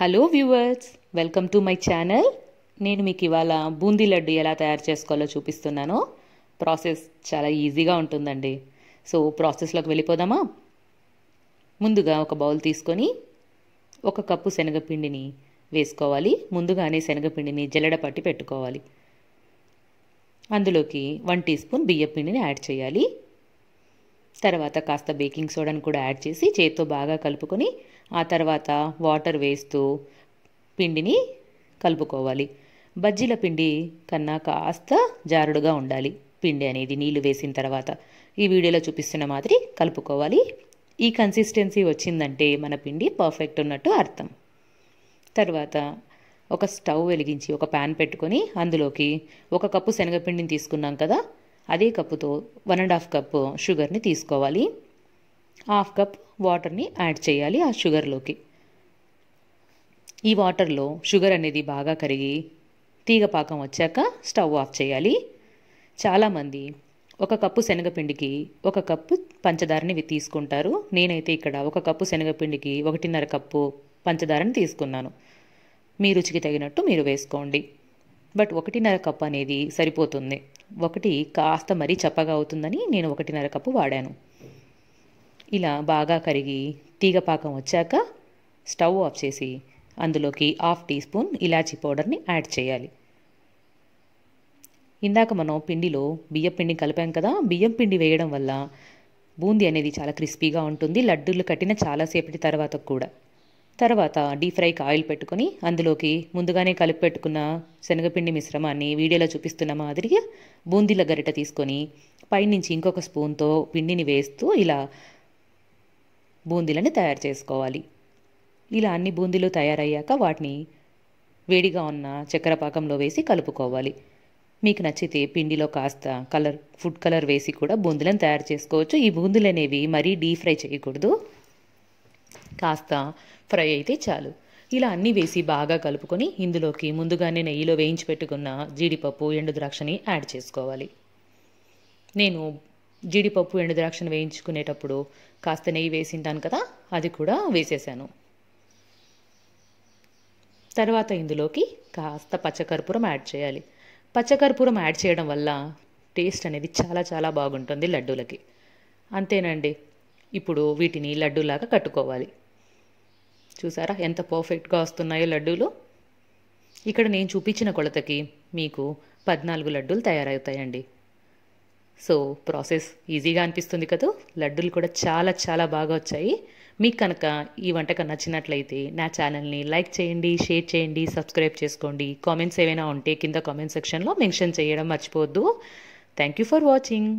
hello viewers welcome to my channel నేను మీకు ఇవాళ బూందీ లడ్డు ఎలా తయారు చేసుకోవాలో చూపిస్తున్నాను ప్రాసెస్ చాలా ఈజీగా ఉంటుందండి సో ప్రాసెస్లోకి వెళ్ళిపోదామా ముందుగా ఒక బౌల్ తీసుకొని ఒక కప్పు శనగపిండిని వేసుకోవాలి ముందుగానే శనగపిండిని జల్లెడ పట్టి పెట్టుకోవాలి అందులోకి వన్ టీ స్పూన్ బియ్యపిండిని యాడ్ చేయాలి తర్వాత కాస్త బేకింగ్ సోడాను కూడా యాడ్ చేసి చేతితో బాగా కలుపుకొని ఆ తర్వాత వాటర్ వేస్తూ పిండిని కలుపుకోవాలి బజ్జీల పిండి కన్నా కాస్త జారుడుగా ఉండాలి పిండి అనేది నీళ్లు వేసిన తర్వాత ఈ వీడియోలో చూపిస్తున్న మాదిరి కలుపుకోవాలి ఈ కన్సిస్టెన్సీ వచ్చిందంటే మన పిండి పర్ఫెక్ట్ ఉన్నట్టు అర్థం తర్వాత ఒక స్టవ్ వెలిగించి ఒక ప్యాన్ పెట్టుకొని అందులోకి ఒక కప్పు శనగపిండిని తీసుకున్నాం కదా అదే కప్పుతో వన్ అండ్ హాఫ్ కప్ షుగర్ని తీసుకోవాలి హాఫ్ కప్ వాటర్ని యాడ్ చేయాలి ఆ షుగర్లోకి ఈ వాటర్లో షుగర్ అనేది బాగా కరిగి తీగ పాకం వచ్చాక స్టవ్ ఆఫ్ చేయాలి చాలామంది ఒక కప్పు శనగపిండికి ఒక కప్పు పంచదారని తీసుకుంటారు నేనైతే ఇక్కడ ఒక కప్పు శనగపిండికి ఒకటిన్నర కప్పు పంచదారని తీసుకున్నాను మీ రుచికి తగినట్టు మీరు వేసుకోండి బట్ ఒకటిన్నర కప్పు అనేది సరిపోతుంది ఒకటి కాస్త మరీ చప్పగా అవుతుందని నేను ఒకటిన్నర కప్పు వాడాను ఇలా బాగా కరిగి తీగ పాకం వచ్చాక స్టవ్ ఆఫ్ చేసి అందులోకి హాఫ్ టీ స్పూన్ ఇలాచీ పౌడర్ని యాడ్ చేయాలి ఇందాక మనం పిండిలో బియ్యం పిండి కలిపాం కదా బియ్యం పిండి వేయడం వల్ల బూందీ అనేది చాలా క్రిస్పీగా ఉంటుంది లడ్డూలు కట్టిన చాలాసేపటి తర్వాత కూడా తర్వాత డీప్ ఫ్రైకి ఆయిల్ పెట్టుకొని అందులోకి ముందుగానే కలిపి పెట్టుకున్న శనగపిండి మిశ్రమాన్ని వీడియోలో చూపిస్తున్న మాదిరిగా బూందీల గరిట తీసుకొని పైనుంచి ఇంకొక స్పూన్తో పిండిని వేస్తూ ఇలా బూందీలని తయారు చేసుకోవాలి ఇలా అన్ని బూందీలు తయారయ్యాక వాటిని వేడిగా ఉన్న చక్కెర పాకంలో వేసి కలుపుకోవాలి మీకు నచ్చితే పిండిలో కాస్త కలర్ ఫుడ్ కలర్ వేసి కూడా బూందీలను తయారు చేసుకోవచ్చు ఈ బూందులు అనేవి మరీ డీప్ ఫ్రై చేయకూడదు కాస్త ఫ్రై అయితే చాలు ఇలా అన్నీ వేసి బాగా కలుపుకొని ఇందులోకి ముందుగానే నెయ్యిలో వేయించి పెట్టుకున్న జీడిపప్పు ఎండు ద్రాక్షని యాడ్ చేసుకోవాలి నేను జీడిపప్పు ఎండు ద్రాక్షను వేయించుకునేటప్పుడు కాస్త నెయ్యి వేసింటాను కదా అది కూడా వేసేసాను తర్వాత ఇందులోకి కాస్త పచ్చకర్పూరం యాడ్ చేయాలి పచ్చకర్పూరం యాడ్ చేయడం వల్ల టేస్ట్ అనేది చాలా చాలా బాగుంటుంది లడ్డూలకి అంతేనండి ఇప్పుడు వీటిని లడ్డూలాగా కట్టుకోవాలి చూసారా ఎంత పర్ఫెక్ట్గా వస్తున్నాయో లడ్డూలు ఇక్కడ నేను చూపించిన కొలతకి మీకు పద్నాలుగు లడ్డూలు తయారవుతాయండి సో ప్రాసెస్ ఈజీగా అనిపిస్తుంది కదా లడ్డూలు కూడా చాలా చాలా బాగా వచ్చాయి మీకు కనుక ఈ వంటకం నచ్చినట్లయితే నా ఛానల్ని లైక్ చేయండి షేర్ చేయండి సబ్స్క్రైబ్ చేసుకోండి కామెంట్స్ ఏమైనా ఉంటే కింద కామెంట్ సెక్షన్లో మెన్షన్ చేయడం మర్చిపోవద్దు థ్యాంక్ యూ ఫర్ వాచింగ్